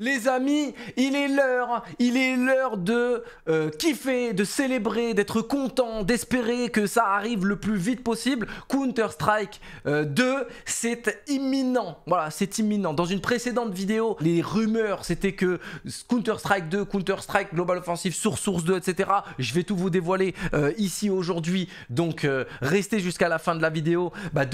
Les amis, il est l'heure, il est l'heure de euh, kiffer, de célébrer, d'être content, d'espérer que ça arrive le plus vite possible. Counter-Strike 2, euh, c'est imminent. Voilà, c'est imminent. Dans une précédente vidéo, les rumeurs, c'était que Counter-Strike 2, Counter-Strike Global Offensive, Source Source 2, etc. Je vais tout vous dévoiler euh, ici aujourd'hui. Donc, restez jusqu'à la fin de la vidéo. Bah,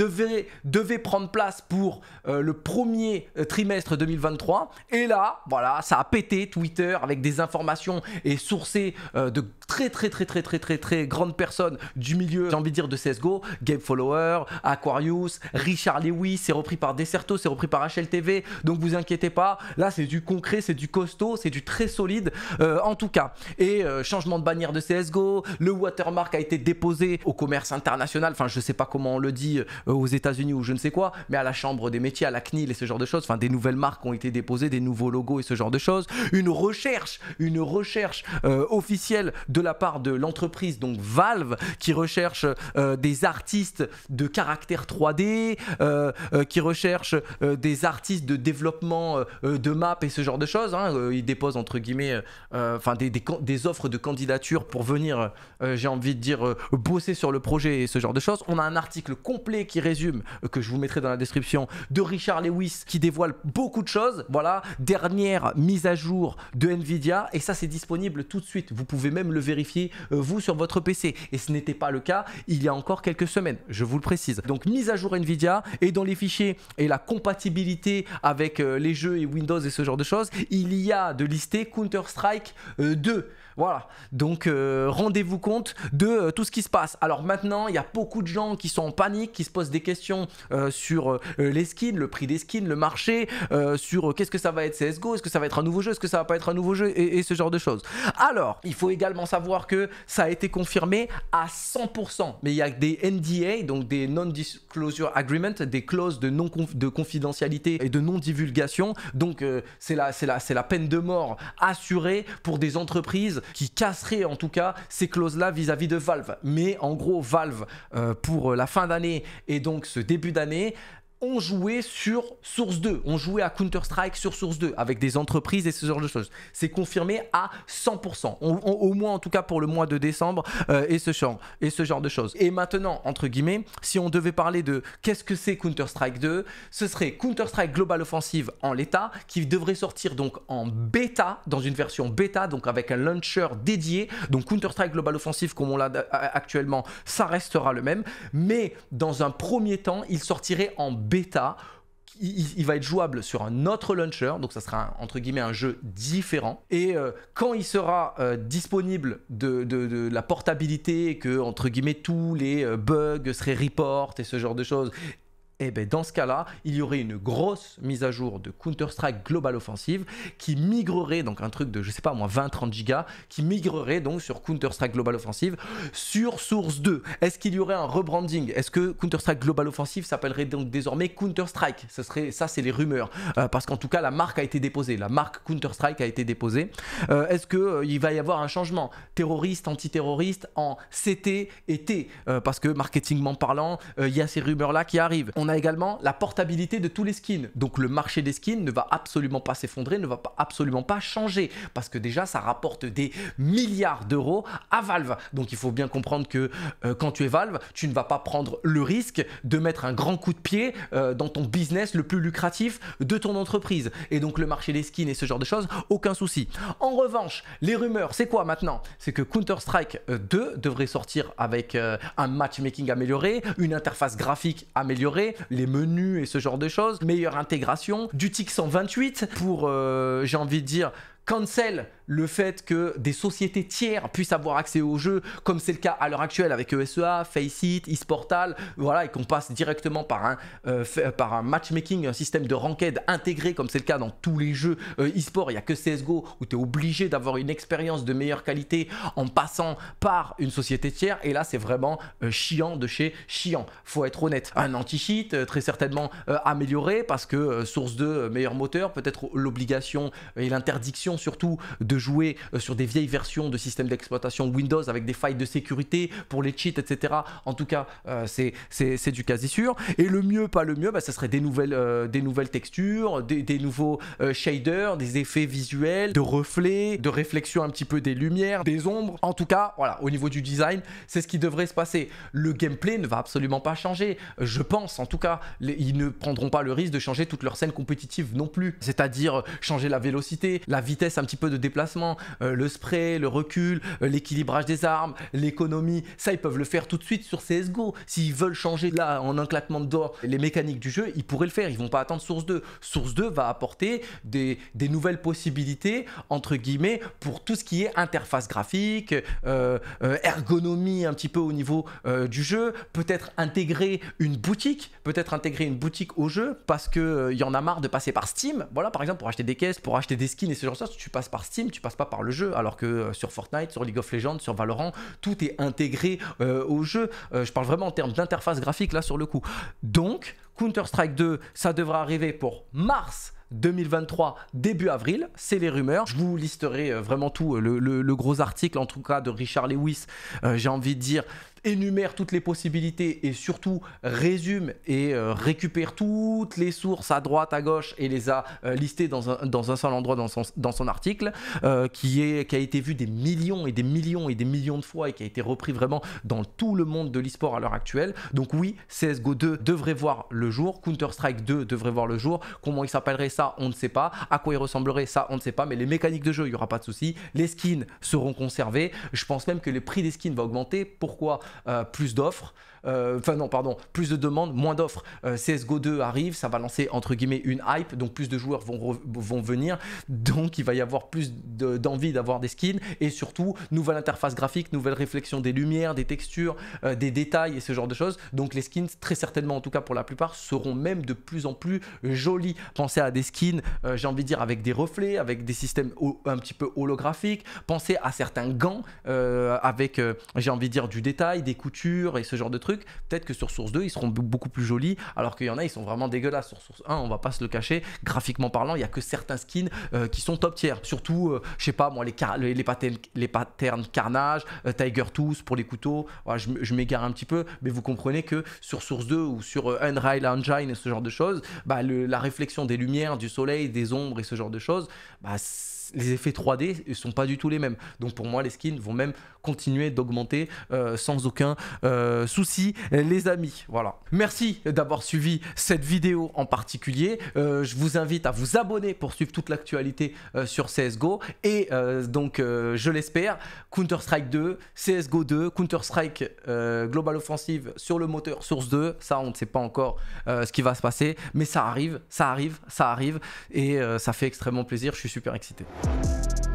prendre place pour le premier trimestre 2023. Et là, voilà, ça a pété Twitter avec des informations et sourcées euh, de très très très très très très très grandes personnes du milieu, j'ai envie de dire de CSGO, Game Follower, Aquarius, Richard Lewis, c'est repris par Deserto, c'est repris par HLTV, donc vous inquiétez pas, là c'est du concret, c'est du costaud, c'est du très solide euh, en tout cas. Et euh, changement de bannière de CSGO, le watermark a été déposé au commerce international, enfin je sais pas comment on le dit aux États-Unis ou je ne sais quoi, mais à la Chambre des métiers, à la CNIL et ce genre de choses, enfin des nouvelles marques ont été déposées, des nouveaux logos et ce genre de choses, une recherche, une recherche euh, officielle de la part de l'entreprise, donc Valve, qui recherche euh, des artistes de caractère 3D, euh, qui recherche des artistes de développement de map et ce genre de choses. Hein. ils déposent entre guillemets, enfin des, offres de candidature pour venir, j'ai envie de dire, bosser sur le projet et ce genre de choses. On a un article complet qui résume, que je vous mettrai dans la description, de Richard Lewis qui dévoile beaucoup de choses. Voilà, derrière dernière mise à jour de Nvidia et ça c'est disponible tout de suite. Vous pouvez même le vérifier euh, vous sur votre PC et ce n'était pas le cas il y a encore quelques semaines, je vous le précise. Donc mise à jour Nvidia et dans les fichiers et la compatibilité avec euh, les jeux et Windows et ce genre de choses, il y a de lister Counter-Strike 2. Euh, voilà, donc rendez-vous compte de tout ce qui se passe. Alors maintenant, il y a beaucoup de gens qui sont en panique, qui se posent des questions sur les skins, le prix des skins, le marché, sur qu'est-ce que ça va être est-ce que ça va être un nouveau jeu Est-ce que ça va pas être un nouveau jeu et, ce genre de choses. Alors, il faut également savoir que ça a été confirmé à 100%. Mais il y a des NDA, donc des Non-Disclosure Agreement, des clauses de, non de confidentialité et de non-divulgation. Donc, euh, c'est la, la peine de mort assurée pour des entreprises qui casseraient en tout cas ces clauses-là vis-à-vis de Valve. Mais en gros, Valve, euh, pour la fin d'année et donc ce début d'année, on jouait sur Source 2, on jouait à Counter-Strike sur Source 2 avec des entreprises et ce genre de choses. C'est confirmé à 100%, au moins en tout cas pour le mois de décembre euh, et, ce genre, et ce genre de choses. Et maintenant, entre guillemets, si on devait parler de qu'est-ce que c'est Counter-Strike 2, ce serait Counter-Strike Global Offensive en l'état qui devrait sortir donc en bêta, dans une version bêta, donc avec un launcher dédié. Donc Counter-Strike Global Offensive comme on l'a actuellement, ça restera le même, mais dans un premier temps, il sortirait en bêta bêta. Il, va être jouable sur un autre launcher, donc ça sera un, entre guillemets un jeu différent. Et euh, quand il sera euh, disponible de, la portabilité, que entre guillemets tous les euh, bugs seraient report et ce genre de choses, eh bien dans ce cas-là, il y aurait une grosse mise à jour de Counter-Strike Global Offensive qui migrerait, donc un truc de, je sais pas moins 20-30 gigas, qui migrerait donc sur Counter-Strike Global Offensive sur Source 2. Est-ce qu'il y aurait un rebranding Est-ce que Counter-Strike Global Offensive s'appellerait donc désormais Counter-Strike Ça, serait, ça c'est les rumeurs, euh, parce qu'en tout cas, la marque a été déposée, la marque Counter-Strike a été déposée. Euh, est-ce qu'il euh, va y avoir un changement terroriste, antiterroriste en CT et T Parce que marketingment parlant, il y a ces rumeurs-là qui arrivent on a également la portabilité de tous les skins. Donc le marché des skins ne va absolument pas s'effondrer, ne va pas, absolument pas changer parce que déjà ça rapporte des milliards d'euros à Valve. Donc il faut bien comprendre que euh, quand tu es Valve, tu ne vas pas prendre le risque de mettre un grand coup de pied euh, dans ton business le plus lucratif de ton entreprise. Et donc le marché des skins et ce genre de choses, aucun souci. En revanche, les rumeurs, c'est quoi maintenant C'est que Counter-Strike 2 euh, devrait sortir avec un matchmaking amélioré, une interface graphique améliorée, les menus et ce genre de choses, meilleure intégration, du TIC 128 pour, euh, j'ai envie de dire, cancel le fait que des sociétés tiers puissent avoir accès aux jeux, comme c'est le cas à l'heure actuelle avec ESEA, Faceit, eSportal, voilà, et qu'on passe directement par un, euh, par un matchmaking, un système de ranked intégré, comme c'est le cas dans tous les jeux euh, eSport. il n'y a que CSGO, où tu es obligé d'avoir une expérience de meilleure qualité en passant par une société tiers, et là c'est vraiment euh, chiant de chez chiant, faut être honnête. Un anti-cheat, très certainement amélioré, parce que source de meilleur moteur, peut-être l'obligation et l'interdiction surtout de jouer euh, sur des vieilles versions de systèmes d'exploitation Windows avec des failles de sécurité pour les cheats, etc. En tout cas, euh, c'est du quasi sûr. Et le mieux, pas le mieux, bah, ce ça serait des nouvelles, euh, des nouvelles textures, des, nouveaux shaders, des effets visuels, de reflets, de réflexion un petit peu des lumières, des ombres. En tout cas, voilà, au niveau du design, c'est ce qui devrait se passer. Le gameplay ne va absolument pas changer. Je pense, en tout cas, ils ne prendront pas le risque de changer toute leur scène compétitive non plus. C'est-à-dire changer la vélocité, la vitesse un petit peu de déplacement euh, le spray, le recul, euh, l'équilibrage des armes, l'économie, ça ils peuvent le faire tout de suite sur CSGO. S'ils veulent changer là en un claquement de doigts les mécaniques du jeu, ils pourraient le faire, ils vont pas attendre Source 2. Source 2 va apporter des, nouvelles possibilités, entre guillemets, pour tout ce qui est interface graphique, euh, ergonomie un petit peu au niveau du jeu, peut-être intégrer une boutique, peut-être intégrer une boutique au jeu parce que il y en a marre de passer par Steam. Voilà par exemple pour acheter des caisses, pour acheter des skins et ce genre de choses, tu passes par Steam, tu passes pas par le jeu. Alors que euh, sur Fortnite, sur League of Legends, sur Valorant, tout est intégré euh, au jeu. Euh, je parle vraiment en termes d'interface graphique là sur le coup. Donc, Counter-Strike 2, ça devra arriver pour mars 2023, début avril, c'est les rumeurs. Je vous listerai vraiment tout, le, gros article en tout cas de Richard Lewis, j'ai envie de dire, énumère toutes les possibilités et surtout résume et euh, récupère toutes les sources à droite, à gauche et les a euh, listées dans un, seul endroit dans son, dans son article, euh, qui, est, qui a été vu des millions et des millions et des millions de fois et qui a été repris vraiment dans tout le monde de l'esport à l'heure actuelle. Donc oui, CSGO 2 devrait voir le jour, Counter-Strike 2 devrait voir le jour, comment il s'appellerait ça, on ne sait pas, à quoi il ressemblerait ça, on ne sait pas, mais les mécaniques de jeu, il n'y aura pas de souci, les skins seront conservés, je pense même que le prix des skins va augmenter. Pourquoi euh, plus d'offres, euh, enfin non, pardon, plus de demandes, moins d'offres. Euh, CSGO 2 arrive, ça va lancer entre guillemets une hype, donc plus de joueurs vont, vont venir, donc il va y avoir plus d'envie d'avoir des skins et surtout nouvelle interface graphique, nouvelle réflexion des lumières, des textures, euh, des détails et ce genre de choses. Donc les skins, très certainement en tout cas pour la plupart, seront même de plus en plus jolis. Pensez à des skins, j'ai envie de dire, avec des reflets, avec des systèmes un petit peu holographiques. Pensez à certains gants avec, j'ai envie de dire, du détail, des coutures et ce genre de trucs peut-être que sur Source 2, ils seront beaucoup plus jolis, alors qu'il y en a, ils sont vraiment dégueulasses. Sur Source 1, on va pas se le cacher, graphiquement parlant, il y a que certains skins euh, qui sont top tiers. Surtout, euh, je sais pas, moi, les, les, les, patterns, les patterns Carnage, euh, Tiger Tooth pour les couteaux, je, m'égare un petit peu, mais vous comprenez que sur Source 2 ou sur Unreal Engine et ce genre de choses, bah, la réflexion des lumières, du soleil, des ombres et ce genre de choses, bah, les effets 3D ne sont pas du tout les mêmes. Donc pour moi, les skins vont même continuer d'augmenter euh, sans aucun euh, souci, les amis. Voilà. Merci d'avoir suivi cette vidéo en particulier. Euh, je vous invite à vous abonner pour suivre toute l'actualité sur CSGO. Et donc, je l'espère, Counter-Strike 2, CSGO 2, Counter-Strike Global Offensive sur le moteur Source 2. Ça, on ne sait pas encore ce qui va se passer, mais ça arrive, ça arrive, ça arrive. Et ça fait extrêmement plaisir, je suis super excité. Bye.